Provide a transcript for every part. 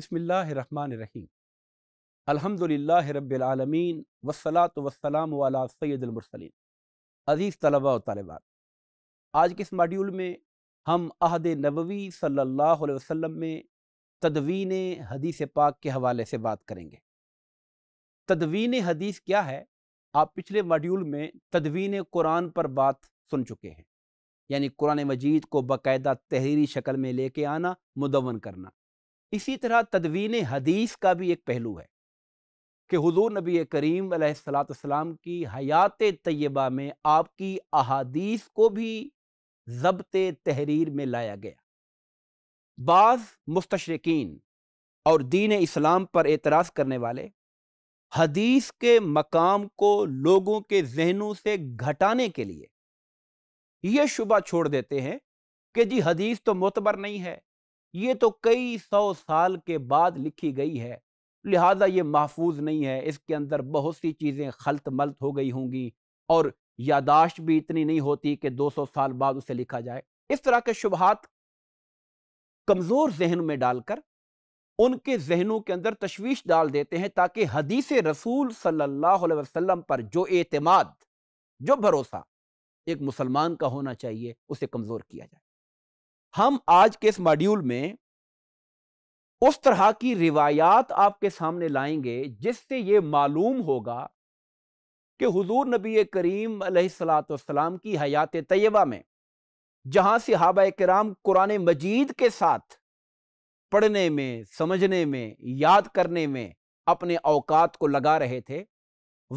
बसमीम अलहमदिल्ला रबालमीन वसलात वसलाम वाला सैदमरसलिन अज़ीज़ तलबा और तलबात आज के इस मॉड्यूल में हम अहद नबवी सल्लल्लाहु अलैहि वसल्लम में तदवीन हदीस पाक के हवाले से बात करेंगे तदवीन हदीस क्या है आप पिछले मॉड्यूल में तदवीन कुरान पर बात सुन चुके हैं यानी कुरान मजीद को बाकायदा तहरीरी शक्ल में लेके आना मुदवन करना इसी तरह तदवीन हदीस का भी एक पहलू है कि हजूर नबी करीम सलाम की हयात तय्यबा में आपकी अहादीस को भी जब्त तहरीर में लाया गया बाज़ मुस्तशरकिन और दीन इस्लाम पर एतराज़ करने वाले हदीस के मकाम को लोगों के जहनों से घटाने के लिए यह शुबा छोड़ देते हैं कि जी हदीस तो मोतबर नहीं है ये तो कई सौ साल के बाद लिखी गई है लिहाजा ये महफूज नहीं है इसके अंदर बहुत सी चीज़ें खलत मलत हो गई होंगी और यादाश्त भी इतनी नहीं होती कि 200 साल बाद उसे लिखा जाए इस तरह के शुबहत कमज़ोर जहन में डालकर उनके जहनों के अंदर तशवीश डाल देते हैं ताकि हदीस रसूल सल्लल्लाहु अलैहि वसल्लम पर जो एतमाद जो भरोसा एक मुसलमान का होना चाहिए उसे कमज़ोर किया जाए हम आज के इस मॉड्यूल में उस तरह की रिवायात आपके सामने लाएंगे जिससे ये मालूम होगा कि हुजूर नबी करीम सलाम की हयात तयबा में जहाँ सहाबा कराम कुरान मजीद के साथ पढ़ने में समझने में याद करने में अपने अवकात को लगा रहे थे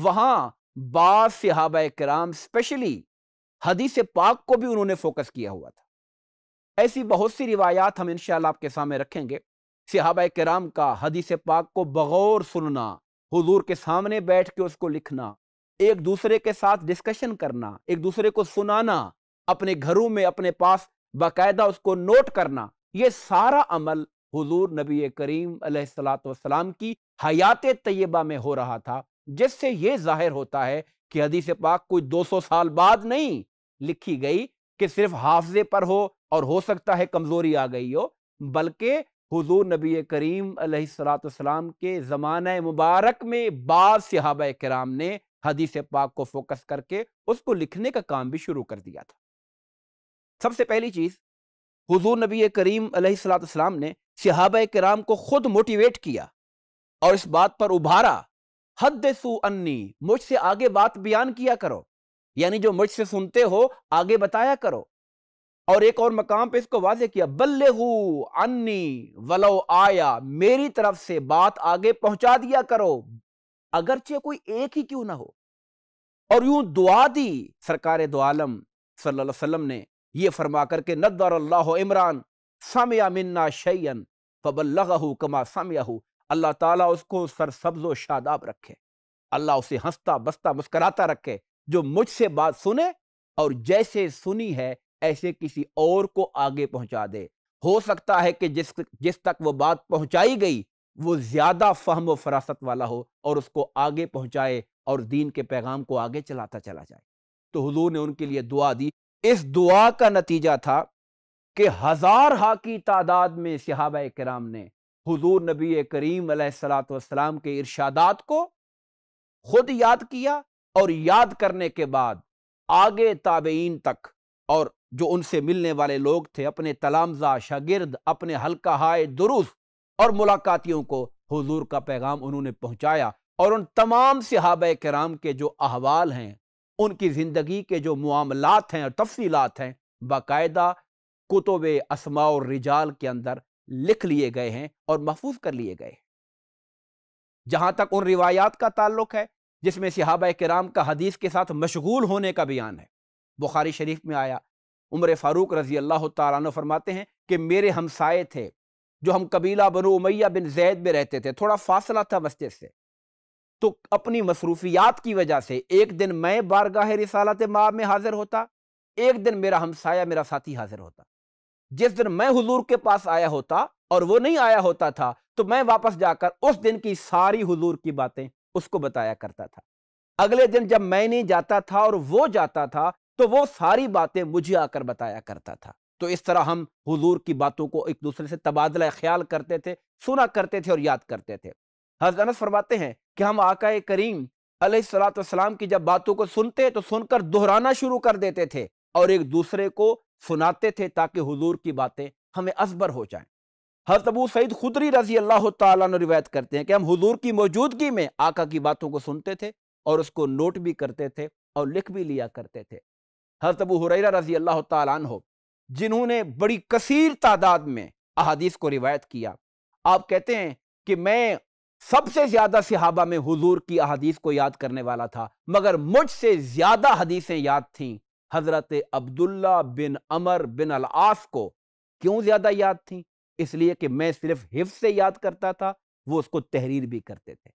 वहाँ बाद सहाबा कराम स्पेशली हदीस पाक को भी उन्होंने फोकस किया हुआ था ऐसी बहुत सी रिवायात हम इन आपके सामने रखेंगे सिहाबा कराम का हदीस पाक को बगौर सुनना हुजूर के सामने बैठ के उसको लिखना एक दूसरे के साथ डिस्कशन करना एक दूसरे को सुनाना अपने घरों में अपने पास बाकायदा उसको नोट करना ये सारा अमल हुजूर नबी करीम सलाम की हयात तय्यबा में हो रहा था जिससे ये जाहिर होता है कि हदीस पाक कोई 200 साल बाद नहीं लिखी गई कि सिर्फ हाफजे पर हो और हो सकता है कमज़ोरी आ गई हो बल्कि हुजूर नबी करीम सलाम के ज़मान मुबारक में बाद सहाब कराम ने हदीस पाक को फोकस करके उसको लिखने का काम भी शुरू कर दिया था सबसे पहली चीज़ हुजूर नबी करीम सलाम ने सहाब कराम को खुद मोटिवेट किया और इस बात पर उभारा हद सु अन्नी मुझसे आगे बात बयान किया करो यानी जो मुझसे सुनते हो आगे बताया करो और एक और मकाम पे इसको वाजे किया बल्ले अन्नी वलो आया मेरी तरफ से बात आगे पहुंचा दिया करो अगरचे कोई एक ही क्यों ना हो और यूं दुआ दी सरकार दुआलम आलम ने यह फरमा करके नदर अल्लाह इमरान समया मिन्ना शैयन फबल्लहू कमा सामिया अल्लाह ताला उसको सरसब्ज शादाब रखे अल्लाह उसे हंसता बसता मुस्कराता रखे जो मुझसे बात सुने और जैसे सुनी है ऐसे किसी और को आगे पहुंचा दे हो सकता है कि जिस जिस तक वो बात पहुंचाई गई वो ज़्यादा फहम व फरासत वाला हो और उसको आगे पहुंचाए और दीन के पैगाम को आगे चलाता चला जाए तो हजूर ने उनके लिए दुआ दी इस दुआ का नतीजा था कि हजार हा की तादाद में सिहाब कराम ने हजूर नबी करीम सलाम के इर्शादात को खुद याद किया और याद करने के बाद आगे ताबेन तक और जो उनसे मिलने वाले लोग थे अपने तलामजा शागिर्द अपने हल्का हाय दुरुस और मुलाकातियों को हुजूर का पैगाम उन्होंने पहुँचाया और उन तमाम सिहाब कराम के जो अहवाल हैं उनकी ज़िंदगी के जो मामलात हैं और तफसीलात हैं बाकायदा कुतुब असमा और रिजाल के अंदर लिख लिए गए हैं और महफूज कर लिए गए जहां जहाँ तक उन रिवायात का ताल्लुक है जिसमें सिहाब कराम का हदीस के साथ मशगूल होने का बयान है बुखारी शरीफ में आया उमर फ़ारूक रज़ी अल्लाह तारन फरमाते हैं कि मेरे हमसाए थे जो हम कबीला बनो उमैया बिन जैद में रहते थे थोड़ा फासला था मस्जिद से तो अपनी मसरूफियात की वजह से एक दिन मैं बारगाह रिसालत माब में हाजिर होता एक दिन मेरा हमसाया मेरा साथी हाजिर होता जिस दिन मैं हुजूर के पास आया होता और वो नहीं आया होता था तो मैं वापस जाकर उस दिन की सारी हुजूर की बातें उसको बताया करता था अगले दिन जब मैं नहीं जाता था और वो जाता था तो वो सारी बातें मुझे आकर बताया करता था तो इस तरह हम हुजूर की बातों को एक दूसरे से तबादला ख्याल करते थे सुना करते थे और याद करते थे हजरत फरमाते हैं कि हम आकाए करीम सलाम की जब बातों को सुनते तो सुनकर दोहराना शुरू कर देते थे और एक दूसरे को सुनाते थे ताकि हुजूर की बातें हमें असबर हो जाएं हजरत अबू सईद खुदरी रजी अल्लाह तु रिवायत करते हैं कि हम हुजूर की मौजूदगी में आका की बातों को सुनते थे और उसको नोट भी करते थे और लिख भी लिया करते थे हज़रत अबू हुरैरा रज़ी अल्लाह तु जिन्होंने बड़ी कसीर तादाद में अहादीस को रिवायत किया आप कहते हैं कि मैं सबसे ज़्यादा सिहाबा में हुजूर की अहादीस को याद करने वाला था मगर मुझसे ज़्यादा हदीसें याद थीं हज़रत अब्दुल्ला बिन अमर बिन अलास को क्यों ज़्यादा याद थी इसलिए कि मैं सिर्फ हिफ से याद करता था वो उसको तहरीर भी करते थे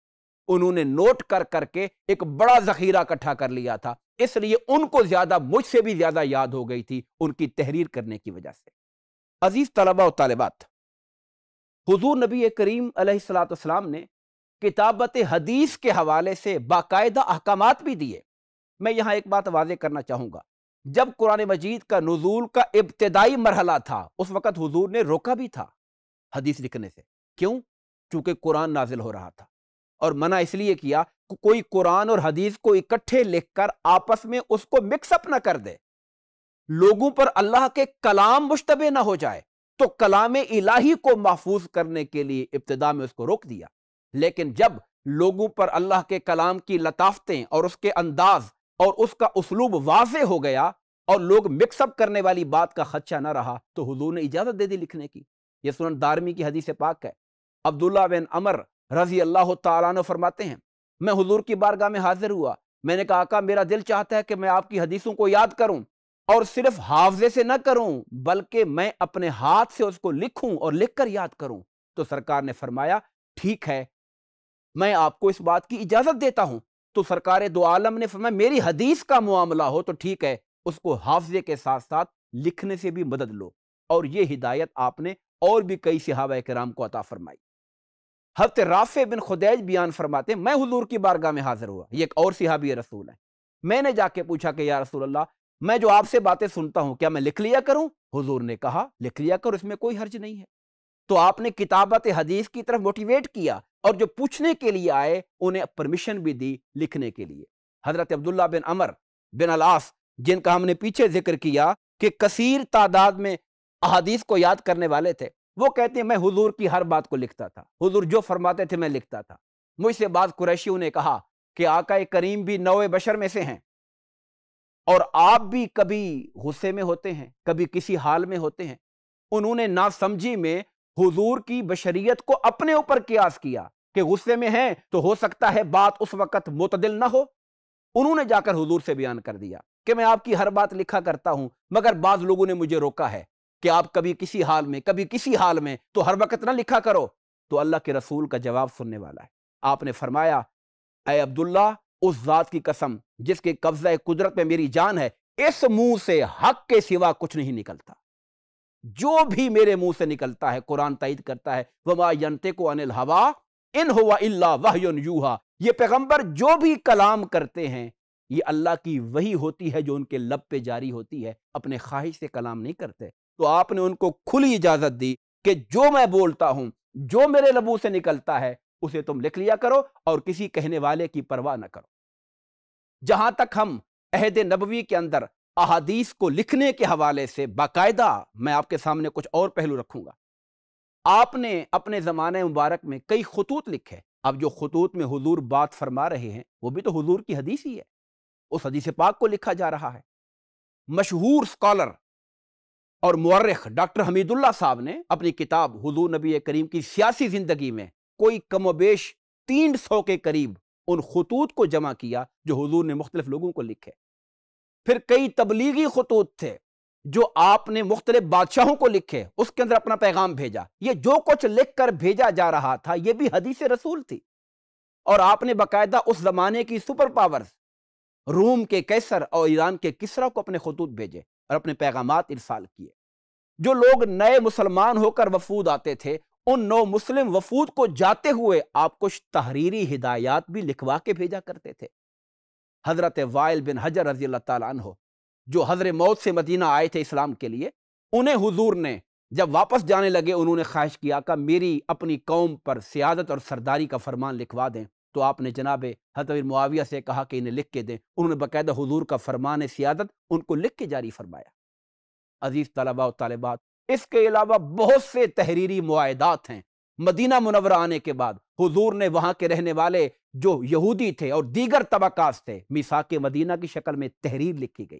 उन्होंने नोट कर करके एक बड़ा ज़खीरा इकट्ठा कर लिया था इसलिए उनको ज़्यादा मुझसे भी ज़्यादा याद हो गई थी उनकी तहरीर करने की वजह से अजीज़ तलबा तलबात हजूर नबी करीम सलाम ने किताबत हदीस के हवाले से बाकायदा अहकाम भी दिए मैं यहां एक बात वाजे करना चाहूंगा जब कुरान मजीद का नजूल का इब्तदाई मरहला था उस वक़्त हजूर ने रोका भी था हदीस लिखने से क्यों चूंकि कुरान नाजिल हो रहा था और मना इसलिए किया को कोई कुरान और हदीस को इकट्ठे लिखकर आपस में उसको मिक्सअप ना कर दे लोगों पर अल्लाह के कलाम मुश्तबे ना हो जाए तो कलाम इलाही को महफूज करने के लिए इब्तदा में उसको रोक दिया लेकिन जब लोगों पर अल्लाह के कलाम की लताफतें और उसके अंदाज और उसका उसलूब वाज हो गया और लोग मिक्सअप करने वाली बात का खदशा ना रहा तो हजूर ने इजाज़त दे दी लिखने की यह सुन दारमी की हदीस पाक है अब्दुल्ला बिन अमर रजी अल्लाह तन फरमाते हैं मैं हुजूर की बारगाह में हाजिर हुआ मैंने कहा आका मेरा दिल चाहता है कि मैं आपकी हदीसों को याद करूं और सिर्फ हाफजे से न करूं बल्कि मैं अपने हाथ से उसको लिखूं और लिखकर याद करूं तो सरकार ने फरमाया ठीक है मैं आपको इस बात की इजाजत देता हूं तो सरकार दो आलम ने फरमाया मेरी हदीस का मामला हो तो ठीक है उसको हाफजे के साथ साथ लिखने से भी मदद लो और ये हिदायत आपने और भी कई सिहाबा कराम को अता फरमाई हफ्ते राफ़े बिन खुदैज बयान फरमाते मैं हजूर की बारगाह में हाजिर हुआ ये एक और सिहाबी रसूल है मैंने जाके पूछा कि या रसूल अल्लाह मैं जो आपसे बातें सुनता हूं क्या मैं लिख लिया करूं हुजूर ने कहा लिख लिया करो इसमें कोई हर्ज नहीं है तो आपने किताबत हदीस की तरफ मोटिवेट किया और जो पूछने के लिए आए उन्हें परमिशन भी दी लिखने के लिए हजरत अब्दुल्ला बिन अमर बिन अलास जिनका हमने पीछे जिक्र किया कि कसीर तादाद में अहादीस को याद करने वाले थे वो कहते हैं मैं हुजूर की हर बात को लिखता था हुजूर जो फरमाते थे मैं लिखता था मुझसे बाद कुरैशियों ने कहा कि आका करीम भी नवे बशर में से हैं और आप भी कभी गुस्से में होते हैं कभी किसी हाल में होते हैं उन्होंने ना समझी में हुजूर की बशरीत को अपने ऊपर क्यास किया कि गुस्से में हैं तो हो सकता है बात उस वक्त मुतदिल ना हो उन्होंने जाकर हुजूर से बयान कर दिया कि मैं आपकी हर बात लिखा करता हूं मगर बाज लोगों ने मुझे रोका है कि आप कभी किसी हाल में कभी किसी हाल में तो हर वक्त ना लिखा करो तो अल्लाह के रसूल का जवाब सुनने वाला है आपने फरमाया अय अब्दुल्ला उस जात की कसम जिसके कब्जा कुदरत में मेरी जान है इस मुंह से हक के सिवा कुछ नहीं निकलता जो भी मेरे मुंह से निकलता है कुरान तयद करता है वमा यंते को अनिल हवा इन हुआ इल्ला वह यूहा ये पैगंबर जो भी कलाम करते हैं ये अल्लाह की वही होती है जो उनके लब पे जारी होती है अपने ख्वाहिश से कलाम नहीं करते तो आपने उनको खुली इजाजत दी कि जो मैं बोलता हूं जो मेरे लबू से निकलता है उसे तुम लिख लिया करो और किसी कहने वाले की परवाह न करो जहां तक हम अहद नबवी के अंदर अहादीस को लिखने के हवाले से बाकायदा मैं आपके सामने कुछ और पहलू रखूंगा आपने अपने ज़माने मुबारक में कई खतूत लिखे अब जो खतूत में हुजूर बात फरमा रहे हैं वो भी तो हुजूर की हदीस ही है उस हदीस पाक को लिखा जा रहा है मशहूर स्कॉलर और मौरख डॉक्टर हमीदुल्ला साहब ने अपनी किताब हजू नबी करीम की सियासी ज़िंदगी में कोई कमोबेश तीन सौ के करीब उन खतूत को जमा किया जो हजूर ने मुख्तलिफ लोगों को लिखे फिर कई तबलीगी खतूत थे जो आपने मुख्तलिफ बादशाहों को लिखे उसके अंदर अपना पैगाम भेजा ये जो कुछ लिख कर भेजा जा रहा था यह भी हदीस रसूल थी और आपने बाकायदा उस जमाने की सुपर पावर्स रूम के कैसर और ईरान के किसरा को अपने खतूत भेजे और अपने पैगाम इरसाल किए जो लोग नए मुसलमान होकर वफूद आते थे उन नौ मुस्लिम वफूद को जाते हुए आप कुछ तहरीरी हिदायत भी लिखवा के भेजा करते थे हज़रत वायल बिन हजर रजी अल्लाह जो हजर मौत से मदीना आए थे इस्लाम के लिए उन्हें हुजूर ने जब वापस जाने लगे उन्होंने ख्वाहिश किया का मेरी अपनी कौम पर सियादत और सरदारी का फरमान लिखवा दें तो आपने जनाब हजरत मुआविया से कहा कि इन्हें लिख के दें उन्होंने बाकायदा हजूर का फरमान सियादत उनको लिख के जारी फरमाया अजीज़ तलबा तलबात इसके अलावा बहुत से तहरीरी माहदात हैं मदीना मुनवरा आने के बाद हुजूर ने वहाँ के रहने वाले जो यहूदी थे और दीगर तबकास थे मिसा के मदीना की शक्ल में तहरीर लिखी गई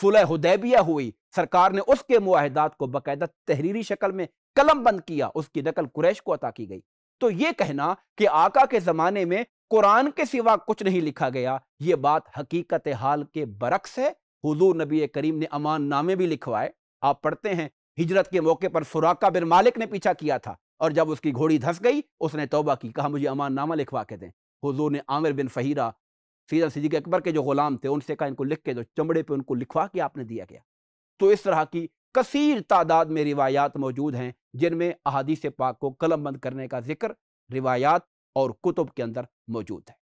सुलह हुदैबिया हुई सरकार ने उसके माहदात को बाकायदा तहरीरी शक्ल में कलम बंद किया उसकी नकल कुरैश को अता की गई तो ये कहना कि आका के जमाने में कुरान के सिवा कुछ नहीं लिखा गया ये बात हकीकत हाल के बरक्स है हुजूर नबी करीम ने अमान नामे भी लिखवाए आप पढ़ते हैं हिजरत के मौके पर सुराका बिन मालिक ने पीछा किया था और जब उसकी घोड़ी धस गई उसने तोबा की कहा मुझे अमान नामा लिखवा के दें हुजूर ने आमिर बिन फहीरा सीधा सीधी के अकबर के जो गुलाम थे उनसे कहा इनको लिख के दो चमड़े पे उनको लिखवा के आपने दिया गया तो इस तरह की कसीर तादाद में रिवायात मौजूद हैं जिनमें अहादीस पाक को कलमबंद करने का जिक्र रिवायात और कुतुब के अंदर मौजूद है